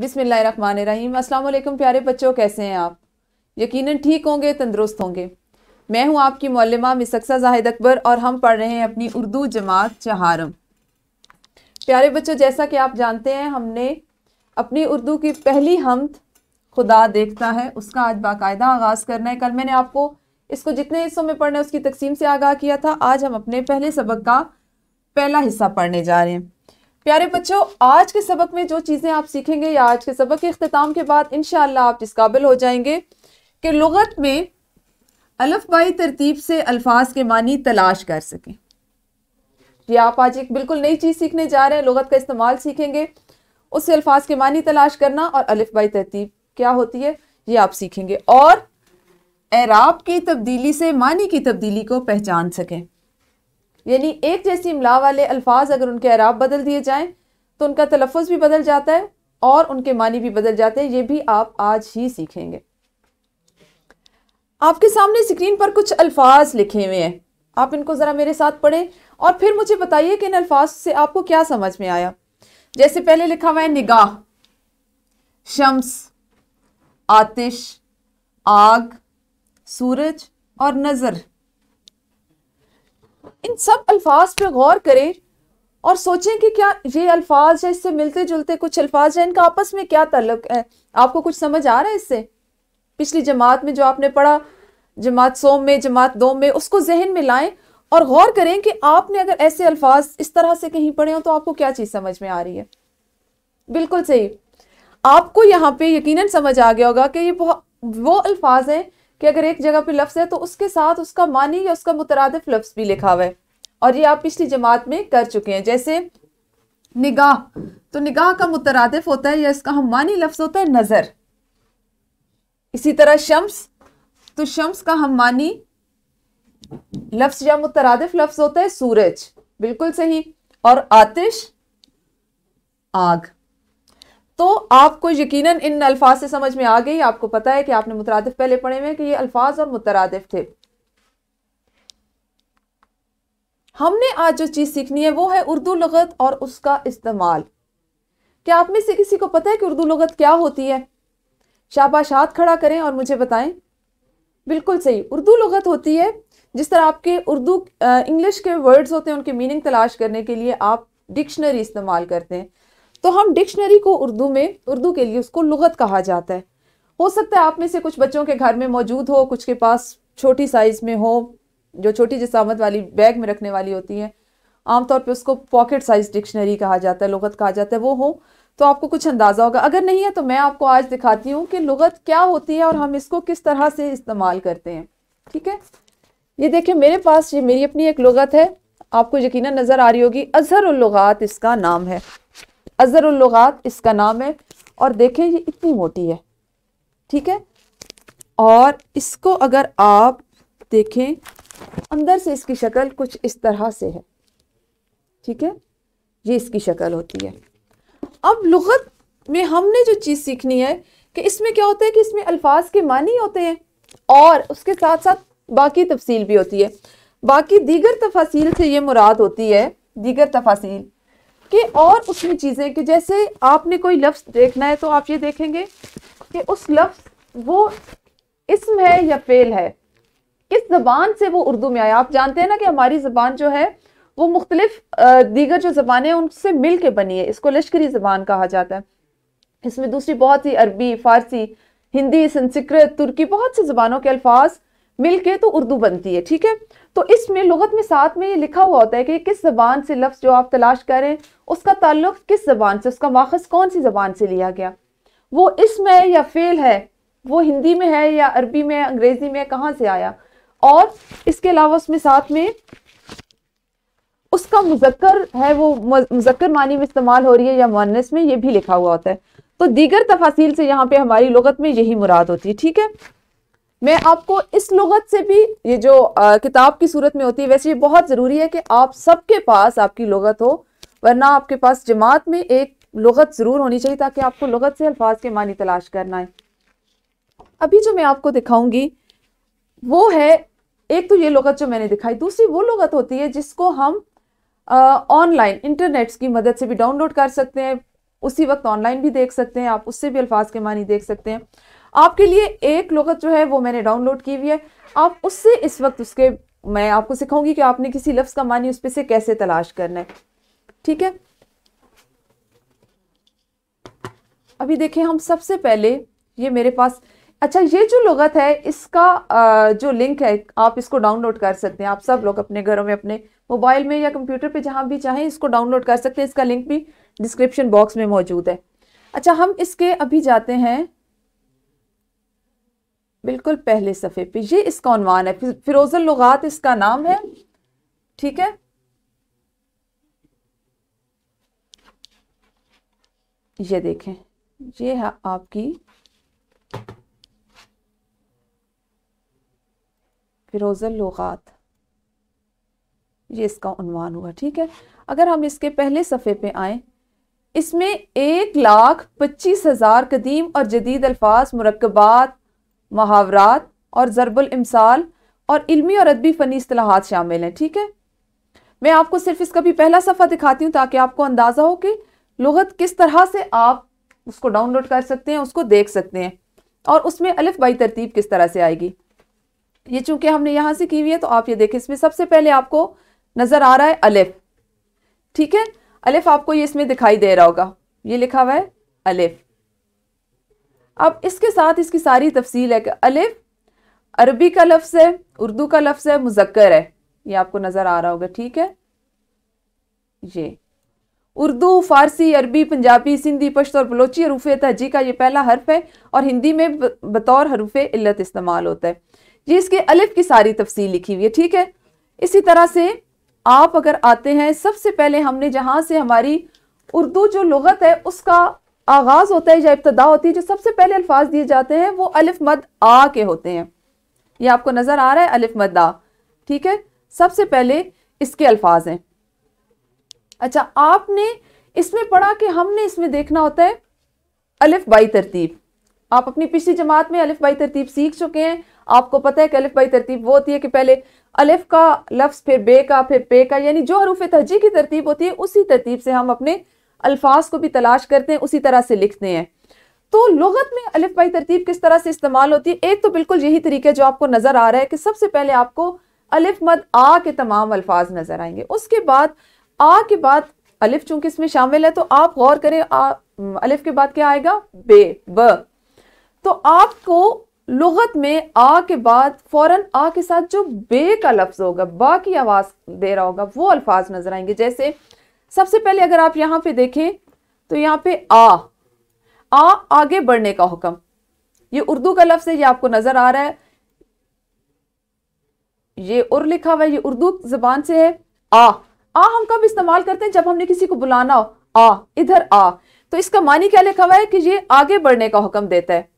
बिसमीम अल्लाम प्यारे बच्चों कैसे हैं आप यकीनन ठीक होंगे तंदुरुस्त होंगे मैं हूं आपकी मौलिमा मिसक्सा जाहिद अकबर और हम पढ़ रहे हैं अपनी उर्दू जमात चहारम प्यारे बच्चों जैसा कि आप जानते हैं हमने अपनी उर्दू की पहली हमद खुदा देखता है उसका आज बाकायदा आगाज़ करना है कल मैंने आपको इसको जितने हिस्सों में पढ़ना है उसकी तकसीम से आगाह किया था आज हम अपने पहले सबक का पहला हिस्सा पढ़ने जा रहे हैं प्यारे बच्चों आज के सबक में जो चीज़ें आप सीखेंगे या आज के सबक के अख्ताम के बाद इन आप इस काबिल हो जाएंगे कि लगत में अलफ बाई तरतीब से अल्फाज के मानी तलाश कर सकें ये आप आज एक बिल्कुल नई चीज़ सीखने जा रहे हैं लगत का इस्तेमाल सीखेंगे उससे अल्फाज के मानी तलाश करना और अलफ बाई तरतीब क्या होती है ये आप सीखेंगे और एराब की तब्दीली से मानी की तब्दीली को पहचान सकें यानी एक जैसी इमला वाले अल्फाज अगर उनके अराब बदल दिए जाएँ तो उनका तलफ़ भी बदल जाता है और उनके मानी भी बदल जाते हैं ये भी आप आज ही सीखेंगे आपके सामने स्क्रीन पर कुछ अल्फाज लिखे हुए हैं आप इनको ज़रा मेरे साथ पढ़ें और फिर मुझे बताइए कि इन अल्फाज से आपको क्या समझ में आया जैसे पहले लिखा हुआ है निगाह शम्स आतिश आग सूरज और नज़र इन सब अल्फाज पर गौर करें और सोचें कि क्या ये अल्फाज या इससे मिलते जुलते कुछ अल्फाज हैं इनका आपस में क्या तल्लक है आपको कुछ समझ आ रहा है इससे पिछली जमात में जो आपने पढ़ा जमात सोम में जमात दो में उसको जहन में लाएं और गौर करें कि आपने अगर ऐसे अल्फाज इस तरह से कहीं पढ़े हो तो आपको क्या चीज़ समझ में आ रही है बिल्कुल सही आपको यहाँ पे यकीनन समझ आ गया होगा कि ये वो अल्फाज हैं कि अगर एक जगह पे लफ्ज़ है तो उसके साथ उसका मानी या उसका मुतरद लफ्ज़ भी लिखा हुआ है और ये आप पिछली जमात में कर चुके हैं जैसे निगाह तो निगाह का मुतरद होता है या इसका हम मानी लफ्ज़ होता है नज़र इसी तरह शम्स तो शम्स का हम मानी लफ्ज़ या मुतरद लफ्ज़ होता है सूरज बिल्कुल सही और आतिश आग तो आपको यकीनन इन अल्फाज से समझ में आ गई आपको पता है कि आपने मुतरद पहले पढ़े हुए कि ये अल्फाज और मुतरद थे हमने आज जो चीज़ सीखनी है वो है उर्दू लगत और उसका इस्तेमाल क्या आप में से किसी को पता है कि उर्दू लगत क्या होती है शाबाशात खड़ा करें और मुझे बताएं बिल्कुल सही उर्दू लगत होती है जिस तरह आपके उर्दू इंग्लिश के वर्ड्स होते हैं उनके मीनिंग तलाश करने के लिए आप डिक्शनरी इस्तेमाल करते हैं तो हम डिक्शनरी को उर्दू में उर्दू के लिए उसको लुगत कहा जाता है हो सकता है आप में से कुछ बच्चों के घर में मौजूद हो कुछ के पास छोटी साइज़ में हो जो छोटी जिसामत वाली बैग में रखने वाली होती है आमतौर पे उसको पॉकेट साइज़ डिक्शनरी कहा जाता है लुगत कहा जाता है वो हो तो आपको कुछ अंदाज़ा होगा अगर नहीं है तो मैं आपको आज दिखाती हूँ कि लुगत क्या होती है और हम इसको किस तरह से इस्तेमाल करते हैं ठीक है ये देखिए मेरे पास ये मेरी अपनी एक लुगत है आपको यकीन नज़र आ रही होगी अजहर लगात इसका नाम है अज़रुल्लुगात इसका नाम है और देखें ये इतनी मोटी है ठीक है और इसको अगर आप देखें अंदर से इसकी शक्ल कुछ इस तरह से है ठीक है ये इसकी शक्ल होती है अब लुगत में हमने जो चीज़ सीखनी है कि इसमें क्या होता है कि इसमें अल्फाज के मानी होते हैं और उसके साथ साथ बाकी तफसील भी होती है बाकी दीगर तफासिल से ये मुराद होती है दीगर तफासिल कि और उसमें चीज़ें कि जैसे आपने कोई लफ्ज़ देखना है तो आप ये देखेंगे कि उस लफ्ज़ वो इसम है या फेल है किस ज़बान से वो उर्दू में आया आप जानते हैं ना कि हमारी ज़बान जो है वो मुख्तलिफ दीगर जो ज़बानें है उनसे मिल के बनी है इसको लश्करी ज़बान कहा जाता है इसमें दूसरी बहुत सी अरबी फ़ारसी हिंदी संस्कृत तुर्की बहुत सी ज़बानों के अल्फाज मिलके तो उर्दू बनती है ठीक है तो इसमें लगत में साथ में ये लिखा हुआ होता है कि किस जबान से लफ्ज़ जो आप तलाश करें उसका ताल्लुक किस जबान से उसका माखज़ कौन सी जबान से लिया गया वो इसमें है या फेल है वो हिंदी में है या अरबी में अंग्रेज़ी में कहाँ से आया और इसके अलावा उसमें साथ में उसका मुजक्कर है वो मुजक्कर मानी में इस्तेमाल हो रही है या मुनस में ये भी लिखा हुआ होता है तो दीगर तफासिल से यहाँ पे हमारी लगत में यही मुराद होती है ठीक है मैं आपको इस लगत से भी ये जो आ, किताब की सूरत में होती है वैसे ये बहुत ज़रूरी है कि आप सबके पास आपकी लगत हो वरना आपके पास जमात में एक लगत ज़रूर होनी चाहिए ताकि आपको लगत से अल्फाज के मानी तलाश करना है अभी जो मैं आपको दिखाऊंगी वो है एक तो ये लगत जो मैंने दिखाई दूसरी वो लगत होती है जिसको हम ऑनलाइन इंटरनेट्स की मदद से भी डाउनलोड कर सकते हैं उसी वक्त ऑनलाइन भी देख सकते हैं आप उससे भी अल्फाज के मानी देख सकते हैं आपके लिए एक लगत जो है वो मैंने डाउनलोड की हुई है आप उससे इस वक्त उसके मैं आपको सिखाऊंगी कि आपने किसी लफ्ज़ का मानी उस पर से कैसे तलाश करना है ठीक है अभी देखें हम सबसे पहले ये मेरे पास अच्छा ये जो लगत है इसका जो लिंक है आप इसको डाउनलोड कर सकते हैं आप सब लोग अपने घरों में अपने मोबाइल में या कंप्यूटर पे जहाँ भी चाहें इसको डाउनलोड कर सकते हैं इसका लिंक भी डिस्क्रिप्शन बॉक्स में मौजूद है अच्छा हम इसके अभी जाते हैं बिल्कुल पहले सफ़े पे ये इसका अनवान है फिरोज़ल लुगात इसका नाम है ठीक है ये देखें ये है आपकी फिरोज़ल लुगात ये इसका उनवान हुआ ठीक है अगर हम इसके पहले सफ़े पे आए इसमें एक लाख पच्चीस हज़ार कदीम और जदीद अल्फाज मरकबात महावरात और ज़रबुल इमसाल और इल्मी और अदबी फ़नी असलाहत शामिल हैं ठीक है मैं आपको सिर्फ इसका भी पहला सफ़ा दिखाती हूँ ताकि आपको अंदाज़ा हो कि लगत किस तरह से आप उसको डाउनलोड कर सकते हैं उसको देख सकते हैं और उसमें अलिफ बाई तरतीब किस तरह से आएगी ये चूंकि हमने यहाँ से की हुई है तो आप ये देखें इसमें सबसे पहले आपको नज़र आ रहा है अलिफ ठीक है अलिफ आपको ये इसमें दिखाई दे रहा होगा ये लिखा हुआ है अलिफ अब इसके साथ इसकी सारी तफसील है कि अलिफ अरबी का लफ्ज़ है उर्दू का लफ्ज़ है मुजक्कर है ये आपको नज़र आ रहा होगा ठीक है ये उर्दू फारसी अरबी पंजाबी सिंधी पश्त और बलोची हरूफ तहजी का ये पहला हर्फ है और हिंदी में बतौर हरूफ इल्लत इस्तेमाल होता है ये इसके अलिफ की सारी तफसील लिखी हुई है ठीक है इसी तरह से आप अगर आते हैं सबसे पहले हमने जहाँ से हमारी उर्दू जो लगत है उसका आगाज़ होता है या इब्तदा होती है जो सबसे पहले अल्फाज दिए जाते हैं वो अलिफ मद आ के होते हैं ये आपको नज़र आ रहा है अलिफ मद आ ठीक है सबसे पहले इसके अल्फाज हैं अच्छा आपने इसमें पढ़ा कि हमने इसमें देखना होता है अलिफ बाई तरतीब आप अपनी पिछली जमात में अलिफ बाई तरतीब सीख चुके हैं आपको पता है कि अलिफ बाई तरतीब वो होती है कि पहले अलिफ का लफ्ज़ फिर बे का फिर पे का यानी जो हरूफ तहजी की तरतीब होती है उसी तरतीब से हम अपने अल्फाज को भी तलाश करते हैं उसी तरह से लिखते हैं तो लगत में अलिफ बाई तरतीब किस तरह से इस्तेमाल होती है एक तो बिल्कुल यही तरीका जो आपको नज़र आ रहा है कि सबसे पहले आपको अलिफ मद आ के तमाम अल्फाज नज़र आएंगे उसके बाद आ के बाद अलिफ चूंकि इसमें शामिल है तो आप गौर करें आ, अलिफ के बाद क्या आएगा बे ब तो आपको लगत में आ के बाद फौरन आ के साथ जो बे का लफ्ज़ होगा बा की आवाज़ दे रहा होगा वो अल्फाज नज़र आएंगे जैसे सबसे पहले अगर आप यहां पे देखें तो यहां पे आ आ आगे बढ़ने का हुक्म ये उर्दू का लफ्ज़ है ये आपको नज़र आ रहा है ये उर लिखा हुआ है ये उर्दू जबान से है आ आ हम कब इस्तेमाल करते हैं जब हमने किसी को बुलाना हो आ इधर आ तो इसका मानी क्या लिखा हुआ है कि ये आगे बढ़ने का हुक्म देता है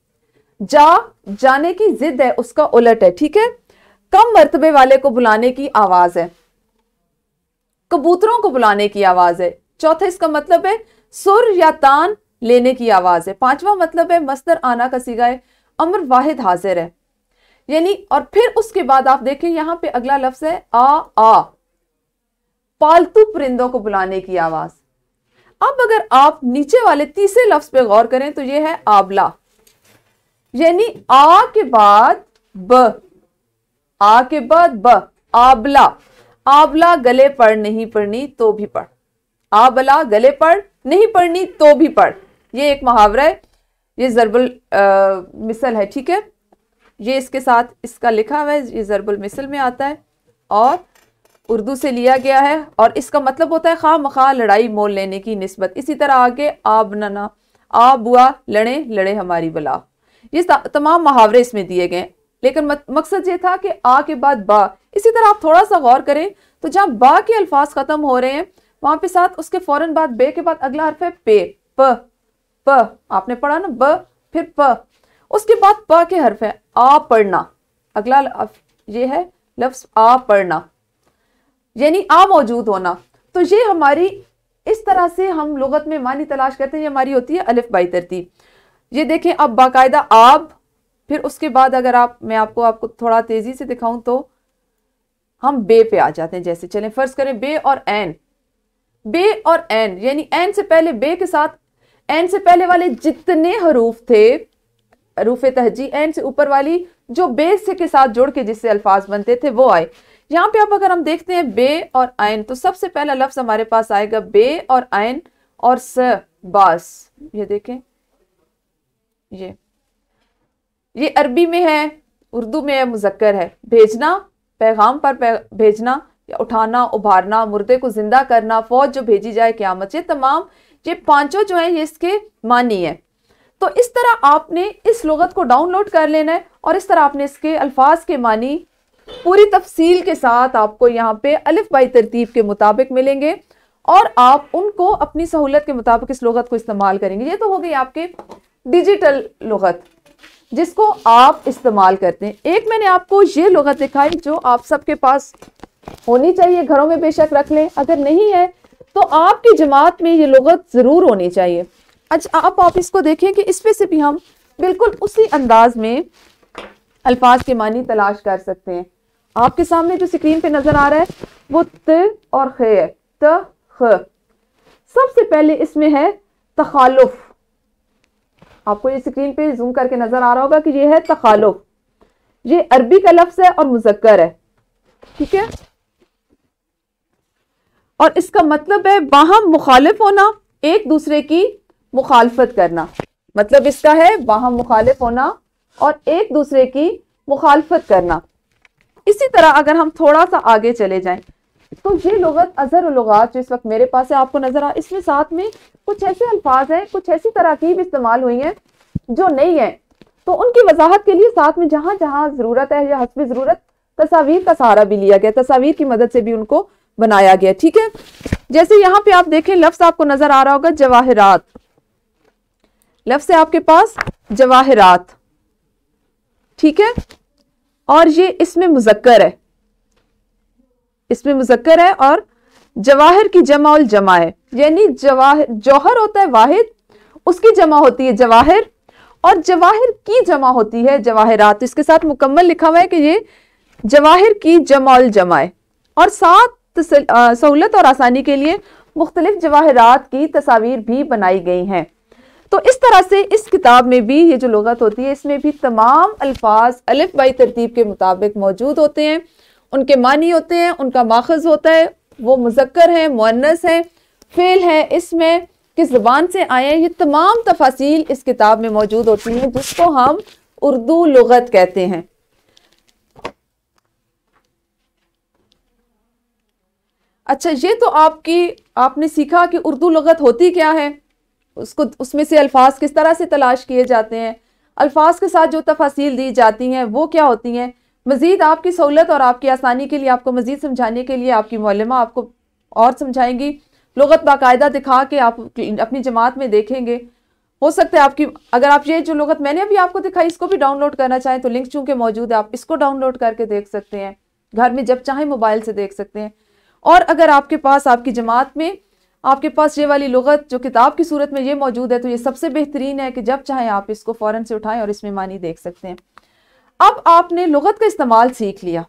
जा जाने की जिद है उसका उलट है ठीक है कम मरतबे वाले को बुलाने की आवाज़ है कबूतरों को बुलाने की आवाज़ है चौथा इसका मतलब है सुर या तान लेने की आवाज़ है पांचवा मतलब है मस्तर आना का सीगा है अमर वाहिद हाजिर है यानी और फिर उसके बाद आप देखें यहां पे अगला लफ्ज़ है आ आ पालतू परिंदों को बुलाने की आवाज़ अब अगर आप नीचे वाले तीसरे लफ्ज पे गौर करें तो ये है आबला यानी आ के बाद ब आ के बाद ब आबला आबला गले पढ़ नहीं पढ़नी तो भी पढ़ आबला गले पढ़ नहीं पढ़नी तो भी पढ़ ये एक मुहावरा है ये जरबुल मिसल है ठीक है ये इसके साथ इसका लिखा हुआ है ये जरबुल मिसल में आता है और उर्दू से लिया गया है और इसका मतलब होता है खा मखा लड़ाई मोल लेने की नस्बत इसी तरह आगे आब नना आ बुआ लड़े लड़े हमारी बला ये तमाम मुहावरे इसमें दिए गए लेकिन मकसद ये था कि आ के बाद बा इसी तरह आप थोड़ा सा गौर करें तो जहाँ बा के अल्फाज ख़त्म हो रहे हैं वहां पे साथ उसके फौरन बाद बे के बाद अगला हर्फ है पे प प आपने पढ़ा ना ब फिर प उसके बाद प के हर्फ है आ पढ़ना अगला ये है लफ्स आ पढ़ना यानी आ मौजूद होना तो ये हमारी इस तरह से हम लगत में मानी तलाश करते हैं ये हमारी होती है अलिफ बाई तरतीब ये देखें अब बाकायदा आब फिर उसके बाद अगर आप मैं आपको आपको थोड़ा तेज़ी से दिखाऊं तो हम बे पे आ जाते हैं जैसे चलें फर्ज करें बे और एन बे और एन यानी एन से पहले बे के साथ एन से पहले वाले जितने हरूफ थे हरूफ तहजी एन से ऊपर वाली जो बे से के साथ जोड़ के जिससे अल्फाज बनते थे वो आए यहाँ पे आप अगर हम देखते हैं बे और आयन तो सबसे पहला लफ्ज हमारे पास आएगा बे और आयन और स बास ये देखें ये ये अरबी में है उर्दू में है मुजक्कर है भेजना पैगाम पर भेजना या उठाना उभारना मुर्दे को जिंदा करना फौज जो भेजी जाए क्यामत ये तमाम ये पांचों जो है ये इसके मानी है तो इस तरह आपने इस लगत को डाउनलोड कर लेना है और इस तरह आपने इसके अल्फाज के मानी पूरी तफसील के साथ आपको यहाँ पे अलिफ बाई तरतीब के मुताबिक मिलेंगे और आप उनको अपनी सहूलत के मुताबिक इस लगत को इस्तेमाल करेंगे ये तो हो गई आपके डिजिटल लगत जिसको आप इस्तेमाल करते हैं एक मैंने आपको ये लगत दिखाई जो आप सबके पास होनी चाहिए घरों में बेशक रख लें अगर नहीं है तो आपकी जमात में ये लगत ज़रूर होनी चाहिए अच्छा आप, आप इसको देखें कि इस से भी हम बिल्कुल उसी अंदाज में अल्फाज के मानी तलाश कर सकते हैं आपके सामने जो स्क्रीन पे नज़र आ रहा है वो त और ख है त ख सबसे पहले इसमें है तखालुफ़ आपको ये स्क्रीन पे जूम करके नजर आ रहा होगा कि ये है तखालुफ ये अरबी का लफ्ज है और मुजक्कर है ठीक है और इसका मतलब है वाहम मुखालिफ होना एक दूसरे की मुखालफत करना मतलब इसका है वाहम मुखालिफ होना और एक दूसरे की मुखालफत करना इसी तरह अगर हम थोड़ा सा आगे चले जाएं तो ये लगत अजहर लगात जो इस वक्त मेरे पास है आपको नजर आ इसमें साथ में कुछ ऐसे अल्फाज हैं कुछ ऐसी तरकीब इस्तेमाल हुई हैं जो नहीं है तो उनकी वजाहत के लिए साथ में जहाँ जहाँ ज़रूरत है या हसबी ज़रूरत तस्वीर का सहारा भी लिया गया तस्वीर की मदद से भी उनको बनाया गया ठीक है जैसे यहाँ पे आप देखें लफ्ज़ आपको नज़र आ रहा होगा जवाहरात लफ्ज़ है आपके पास जवाहरात ठीक है और ये इसमें मुजक्कर है इसमें मुजक्कर है और जवाहर की जमा उल जमाए यानी जवाहर जौहर होता है वाहिद उसकी जमा होती है जवाहर और जवाहर की जमा होती है जवाहरात तो इसके साथ मुकम्मल लिखा हुआ है कि ये जवाहर की जमाउल जमाए और साथ सहूलत और आसानी के लिए मुख्तलिफ जवाहरात की तस्वीर भी बनाई गई हैं तो इस तरह से इस किताब में भी ये जो लगत होती है इसमें भी तमाम अल्फाज अलिफ बाई तरतीब के मुताबिक मौजूद होते हैं उनके मानी होते हैं उनका माखज होता है वो मुजक्कर है मुनस है फेल है इसमें किस ज़बान से आए हैं ये तमाम तफासिल इस किताब में मौजूद होती हैं जिसको हम उर्दू लगत कहते हैं अच्छा ये तो आपकी आपने सीखा कि उर्दू लगत होती क्या है उसको उसमें से अल्फाज किस तरह से तलाश किए जाते हैं अल्फाज के साथ जो तफासिल दी जाती हैं वो क्या होती हैं मज़ीद आपकी सहूलत और आपकी आसानी के लिए आपको मज़ीद समझाने के लिए आपकी मौलमा आपको और समझाएंगी लगत बाकायदा दिखा के आप अपनी जमात में देखेंगे हो सकता है आपकी अगर आप ये जो लगत मैंने अभी आपको दिखाई इसको भी डाउनलोड करना चाहें तो लिंक चूँकि मौजूद है आप इसको डाउनलोड करके देख सकते हैं घर में जब चाहें मोबाइल से देख सकते हैं और अगर आपके पास आपकी जमात में आपके पास ये वाली लगत जो किताब की सूरत में ये मौजूद है तो ये सबसे बेहतरीन है कि जब चाहें आप इसको फ़ौरन से उठाएं और इसमें मानी देख सकते हैं अब आपने लगत का इस्तेमाल सीख लिया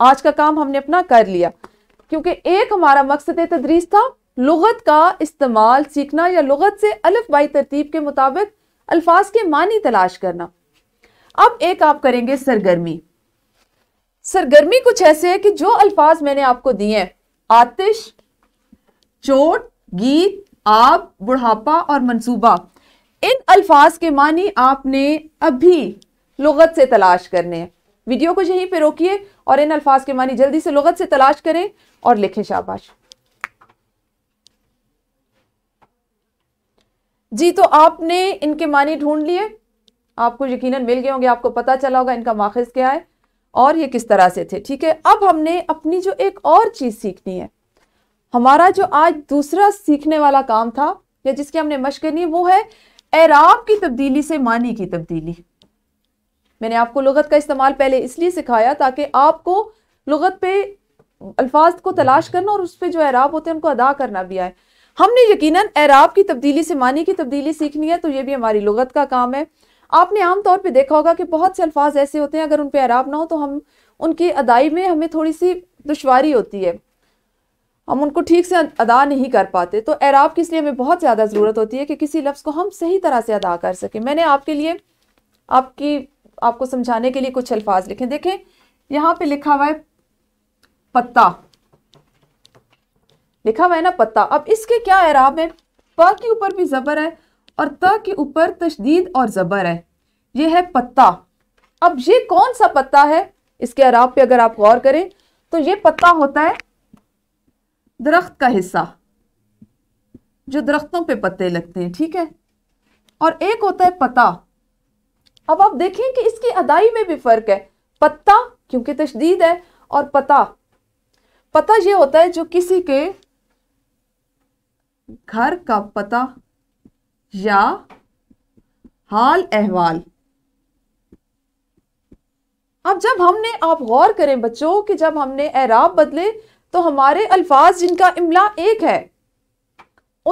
आज का काम हमने अपना कर लिया क्योंकि एक हमारा मकसद तदरीस था लगत का इस्तेमाल सीखना या लगत से अलफ बाई तरतीब के मुताबिक अल्फाज के मानी तलाश करना अब एक आप करेंगे सरगर्मी सरगर्मी कुछ ऐसे है कि जो अल्फाज मैंने आपको दिए हैं आतिश चोट गीत आब बुढ़ापा और मंसूबा इन अल्फाज के मानी आपने अभी लगत से तलाश करने हैं वीडियो को यहीं पे रोकिए और इन अल्फाज के मानी जल्दी से लगत से तलाश करें और लिखें शाबाश जी तो आपने इनके मानी ढूंढ लिए आपको यकीनन मिल गए होंगे आपको पता चला होगा इनका माखज क्या है और ये किस तरह से थे ठीक है अब हमने अपनी जो एक और चीज़ सीखनी है हमारा जो आज दूसरा सीखने वाला काम था या जिसकी हमने मश करनी है वो है एराब की तब्दीली से मानी की तब्दीली मैंने आपको लगत का इस्तेमाल पहले इसलिए सिखाया ताकि आपको लगत पे अल्फाज को तलाश करना और उस पर जो एराब होते हैं उनको अदा करना भी आए हमने यकीनन एराब की तब्दीली से मानी की तब्दीली सीखनी है तो ये भी हमारी लगत का काम है आपने आम तौर पर देखा होगा कि बहुत से अल्फाज ऐसे होते हैं अगर उन पर एराब ना हो तो हम उनकी अदाई में हमें थोड़ी सी दुशारी होती है हम उनको ठीक से अदा नहीं कर पाते तो एराब की इसलिए हमें बहुत ज़्यादा ज़रूरत होती है कि किसी लफ्ज़ को हम सही तरह से अदा कर सकें मैंने आपके लिए आपकी आपको समझाने के लिए कुछ अल्फाज लिखें देखें यहां पे लिखा हुआ है पत्ता लिखा हुआ है ना पत्ता अब इसके क्या एराब है प के ऊपर भी ज़बर है और त के ऊपर तशदीद और ज़बर है ये है पत्ता अब ये कौन सा पत्ता है इसके अराब पे अगर आप गौर करें तो ये पत्ता होता है दरख्त का हिस्सा जो दरख्तों पे पत्ते लगते हैं ठीक है और एक होता है पता अब आप देखें कि इसकी अदाई में भी फ़र्क है पत्ता क्योंकि तशदीद है और पता पता ये होता है जो किसी के घर का पता या हाल अहवाल अब जब हमने आप गौर करें बच्चों कि जब हमने एराब बदले तो हमारे अल्फाज जिनका इमला एक है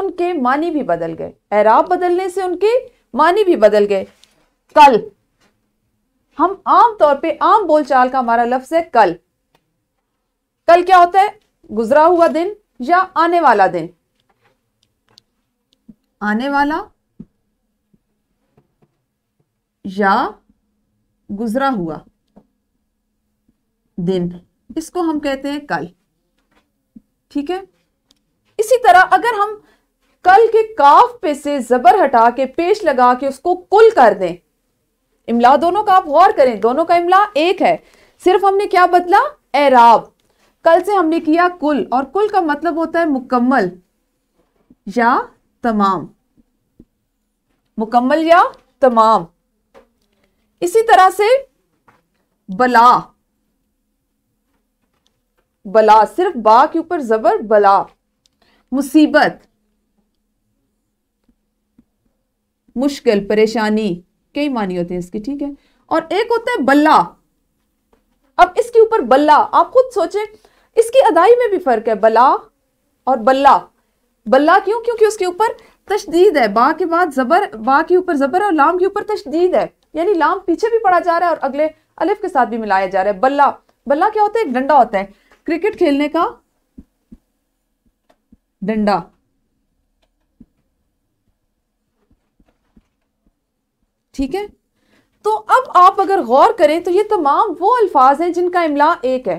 उनके मानी भी बदल गए एराब बदलने से उनके मानी भी बदल गए कल हम आम तौर पे आम बोलचाल का हमारा लफ्ज है कल कल क्या होता है गुजरा हुआ दिन या आने वाला दिन आने वाला या गुजरा हुआ दिन इसको हम कहते हैं कल ठीक है इसी तरह अगर हम कल के काफ पे से जबर हटा के पेश लगा के उसको कुल कर दें इमला दोनों का आप गौर करें दोनों का इमला एक है सिर्फ हमने क्या बदला एराब कल से हमने किया कुल और कुल का मतलब होता है मुकम्मल या तमाम मुकम्मल या तमाम इसी तरह से बला बला सिर्फ बा के ऊपर जबर बला मुसीबत मुश्किल परेशानी कई मानी होते हैं इसके ठीक है और एक होता है बल्ला अब इसके ऊपर बल्ला आप खुद सोचें इसकी अदाई में भी फर्क है बला और बल्ला बल्ला क्यों क्योंकि उसके ऊपर तशदीद है बा के बाद जबर बा के ऊपर जबर और लाम के ऊपर तशदीद है यानी लाम पीछे भी पड़ा जा रहा है और अगले अलिफ के साथ भी मिलाया जा रहा है बल्ला बल्ला क्या होता है एक डंडा होता है क्रिकेट खेलने का डंडा ठीक है तो अब आप अगर गौर करें तो ये तमाम वो अल्फाज हैं जिनका इमला एक है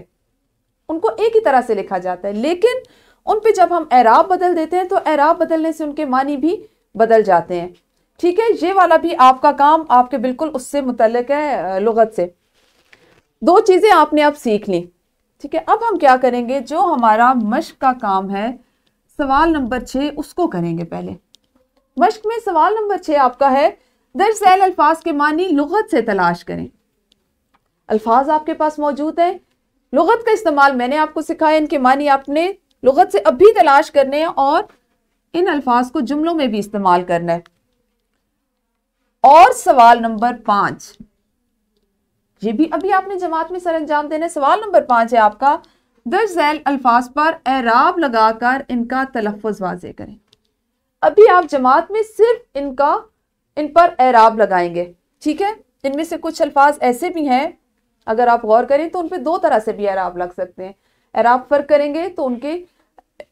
उनको एक ही तरह से लिखा जाता है लेकिन उन पे जब हम एराब बदल देते हैं तो एराब बदलने से उनके मानी भी बदल जाते हैं ठीक है ये वाला भी आपका काम आपके बिल्कुल उससे मुतलक है लगत से दो चीज़ें आपने अब आप सीख ली ठीक है अब हम क्या करेंगे जो हमारा मश्क का काम है सवाल नंबर छः उसको करेंगे पहले मश्क में सवाल नंबर छः आपका है दरअसल अल्फाज के मानी लुगत से तलाश करें अल्फाज आपके पास मौजूद हैं लगत का इस्तेमाल मैंने आपको सिखाया इनके मानी आपने लगत से अब भी तलाश करने हैं और इन अल्फाज को जुमलों में भी इस्तेमाल करना है और सवाल नंबर पांच ये भी अभी आपने जमात में सर अंजाम देना है सवाल नंबर पांच है आपका दरअसल अल्फाज पर एराब लगाकर इनका तलफ़ वाजे करें अभी आप जमात में सिर्फ इनका इन पर एराब लगाएंगे ठीक है इनमें से कुछ अल्फाज ऐसे भी हैं अगर आप गौर करें तो उन पर दो तरह से भी एराब लग सकते हैं एराब फ़र्क करेंगे तो उनके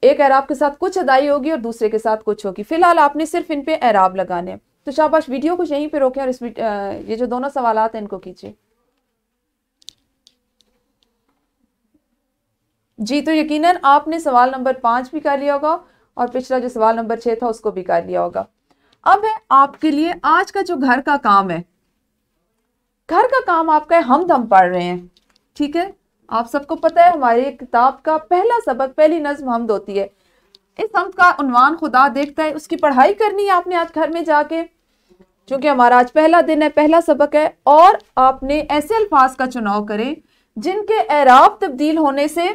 एक एराब के साथ कुछ अदाई होगी और दूसरे के साथ कुछ होगी फिलहाल आपने सिर्फ इन पर एराब लगाने तो शाबाश वीडियो को यहीं पर रोकें और इस ये जो दोनों सवाल हैं इनको कीजिए जी तो यकीनन आपने सवाल नंबर पाँच भी कर लिया होगा और पिछला जो सवाल नंबर छः था उसको भी कर लिया होगा अब है आपके लिए आज का जो घर का काम है घर का काम आपका हम दम पढ़ रहे हैं ठीक है आप सबको पता है हमारी किताब का पहला सबक पहली नज्म हमद होती है इस हमद का खुदा देखता है उसकी पढ़ाई करनी है आपने आज घर में जाके क्योंकि हमारा आज पहला दिन है पहला सबक है और आपने ऐसे अल्फाज का चुनाव करें जिनके एराब तब्दील होने से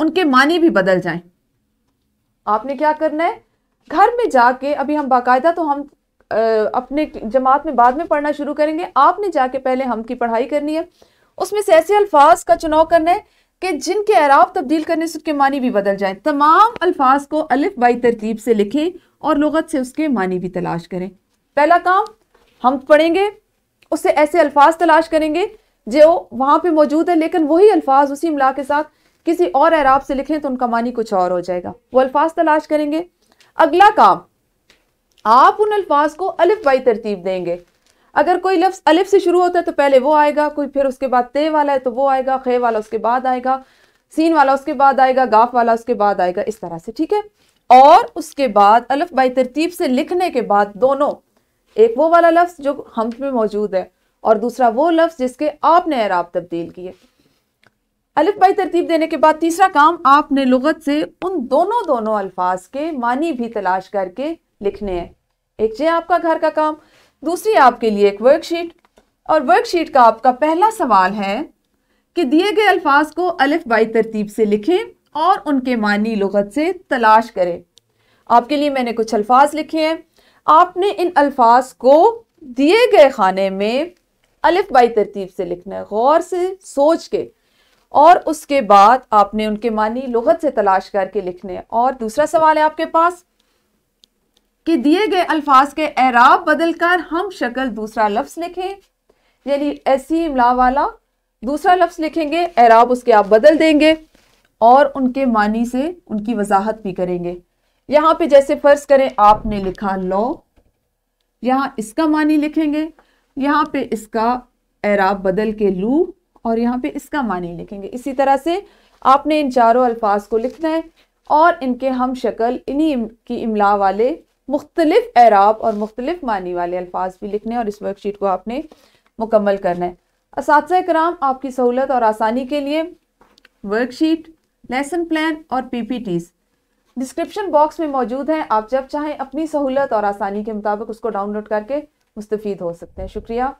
उनके मानी भी बदल जाएं आपने क्या करना है घर में जाके अभी हम बाकायदा तो हम आ, अपने जमात में बाद में पढ़ना शुरू करेंगे आपने जाके पहले हम की पढ़ाई करनी है उसमें से ऐसे अल्फाज का चुनाव करना है कि जिनके अराब तब्दील करने से उसके मानी भी बदल जाए तमाम अल्फाज को अलिफ बाई तरतीब से लिखें और लगत से उसके मानी भी तलाश करें पहला काम हम पढ़ेंगे उससे ऐसे अल्फाज तलाश करेंगे जो वहाँ पर मौजूद है लेकिन वही अल्फाज उसी अमला के साथ किसी और अराब से लिखें तो उनका मानी कुछ और हो जाएगा वो अल्फाज तलाश करेंगे अगला काम आप उन अल्फाज को अलिफ बाई तरतीब देंगे अगर कोई लफ्ज़ अलिफ से शुरू होता है तो पहले वो आएगा कोई फिर उसके बाद ते वाला है तो वो आएगा खे वाला उसके बाद आएगा सीन वाला उसके बाद आएगा गाफ वाला उसके बाद आएगा इस तरह से ठीक है और उसके बाद अलफ बाई तरतीब से लिखने के बाद दोनों एक वो वाला लफ्ज़ जो हम में मौजूद है और दूसरा वो लफ्ज़ जिसके आपने आराब तब्दील किए अलिफ बाई तरतीब देने के बाद तीसरा काम आपने लगत से उन दोनों दोनों अल्फाज के मानी भी तलाश करके लिखने हैं एक जे आपका घर का काम दूसरी आपके लिए एक वर्कशीट और वर्कशीट का आपका पहला सवाल है कि दिए गए अल्फाज को अलिफ बाई तरतीब से लिखें और उनके मानी लगत से तलाश करें आपके लिए मैंने कुछ अल्फाज लिखे हैं आपने इन अल्फाज को दिए गए खाने में अलिफ बाई तरतीब से लिखना है गौर से सोच के और उसके बाद आपने उनके मानी लोहत से तलाश करके लिखने और दूसरा सवाल है आपके पास कि दिए गए अल्फाज के एराब बदल कर हम शक्ल दूसरा लफ्ज लिखें यानी ऐसी इमला वाला दूसरा लफ्ज लिखेंगे एराब उसके आप बदल देंगे और उनके मानी से उनकी वजाहत भी करेंगे यहाँ पे जैसे फ़र्ज करें आपने लिखा लो यहाँ इसका मानी लिखेंगे यहाँ पे इसका एराब बदल के लू और यहाँ पे इसका मानी लिखेंगे इसी तरह से आपने इन चारों अल्फाज को लिखना है और इनके हम शक्ल इन्हीं की इमला वाले मुख्तलिफ एराब और मुख्तलिफ मानी वाले अल्फाज भी लिखने और इस वर्कशीट को आपने मुकम्मल करना है इस कराम आपकी सहूलत और आसानी के लिए वर्कशीट लेसन प्लान और P P Ts description box में मौजूद हैं आप जब चाहें अपनी सहूलत और आसानी के मुताबिक उसको डाउनलोड करके मुस्तफ़ीद हो सकते हैं शुक्रिया